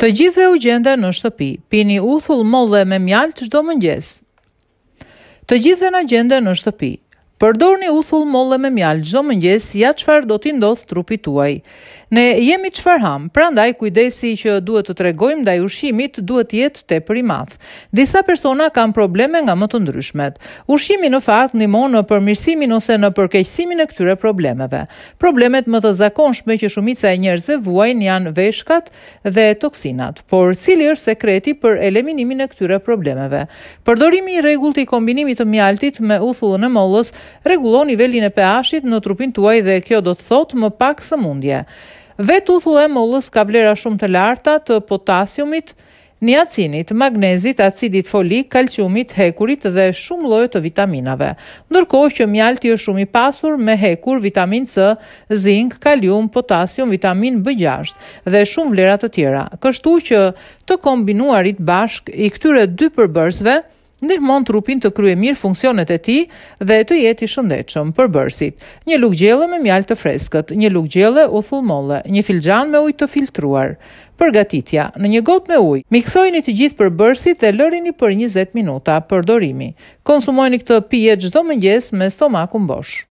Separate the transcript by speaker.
Speaker 1: Të gjithve u gjenda në shtëpi, pini uthull molle me mjalt shdo mëngjes. Të gjithve në gjenda në shtëpi, Përdorni uthull molle me mjallë, gjdo mëngjes, ja qëfar do t'i ndodhë trupi tuaj. Ne jemi qëfar ham, pra ndaj kujdesi që duhet të tregojmë dhe ushimit duhet jetë te për i math. Disa persona kanë probleme nga më të ndryshmet. Ushimi në fakt një monë në përmirësimin ose në përkeqësimin e këtyre problemeve. Problemet më të zakonshme që shumica e njerëzve vuajnë janë veshkat dhe toksinat, por cili është sekreti për eliminimin e këtyre problemeve. Përdorimi i regull të i kombinimit të mjaltit me uthullën e mollës regulon nivelin e pH-it në trupin tuaj dhe kjo do të thotë më pak sëmundje. Vet uthullë e mollës ka vlera shumë të larta të potasiumit, niacinit, magnezit, acidit folik, kalciumit, hekurit dhe shumë lloje të vitaminave. Ndërkohë që mjalti është shumë i pasur me hekur, vitamin C, zinc, kalium, potasium, vitamin B6 dhe shumë vlera të tjera. Kështu që të kombinuarit bashk i këtyre dy përbërësve ndihmon trupin të krye mirë funksionet e tij dhe të jetë i shëndetshëm për bërësit. Një lugë gjelle me mjalt të freskët, një lugë gjelle u thullmolle, një filxhan me ujë të filtruar. Përgatitja: Në një gotë me ujë, miksojini të gjithë përbërësit dhe lërini për 20 minuta përdorimi. Konsumojini këtë pije çdo mëngjes me stomakun bosh.